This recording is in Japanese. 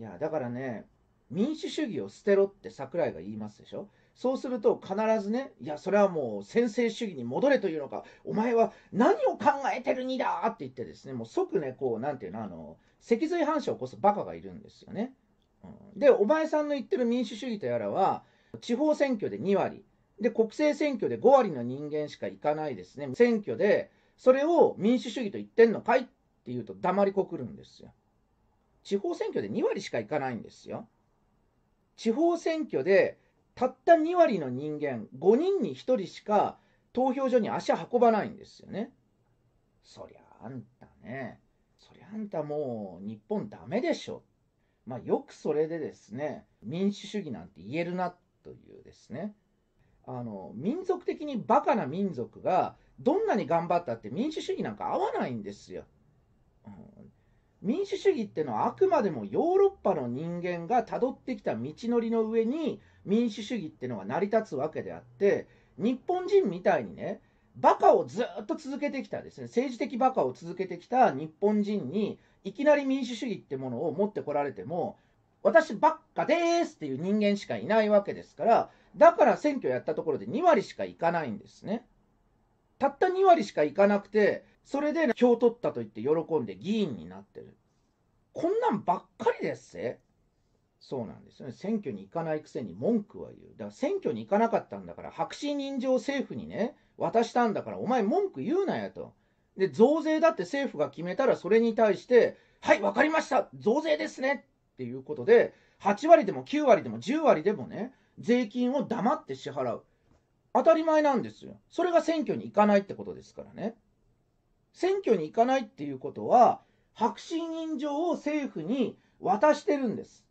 いや、だからね、民主主義を捨てろって桜井が言いますでしょ。そうすると必ずね、いや、それはもう専制主義に戻れというのか、お前は何を考えてるにだって言ってですね、もう即ね、こう、なんていうの、あの、脊髄反射を起こすバカがいるんですよね。うん、で、お前さんの言ってる民主主義とやらは、地方選挙で2割、で、国政選挙で5割の人間しか行かないですね、選挙で、それを民主主義と言ってんのかいって言うと黙りこくるんですよ。地方選挙で2割しか行かないんですよ。地方選挙でたった2割の人間、5人に1人しか投票所に足運ばないんですよね。そりゃあんたね、そりゃあんたもう日本ダメでしょ。まあよくそれでですね、民主主義なんて言えるなというですね、あの、民族的にバカな民族がどんなに頑張ったって民主主義なんか合わないんですよ。民主主義ってのはあくまでもヨーロッパの人間がたどってきた道のりの上に民主主義ってのが成り立つわけであって日本人みたいにねバカをずっと続けてきたですね政治的バカを続けてきた日本人にいきなり民主主義ってものを持ってこられても私ばっかですっていう人間しかいないわけですからだから選挙やったところで2割しかいかないんですね。たった2割しかいかなくて、それで票取ったと言って喜んで議員になってる。こんなんばっかりですせそうなんですよね。選挙に行かないくせに文句は言う。だから選挙に行かなかったんだから、白紙人情政府にね、渡したんだから、お前文句言うなやと。で、増税だって政府が決めたら、それに対して、はい、分かりました増税ですねっていうことで、8割でも9割でも10割でもね、税金を黙って支払う。当たり前なんですよ。それが選挙に行かないってことですからね。選挙に行かないっていうことは、白紙委任状を政府に渡してるんです。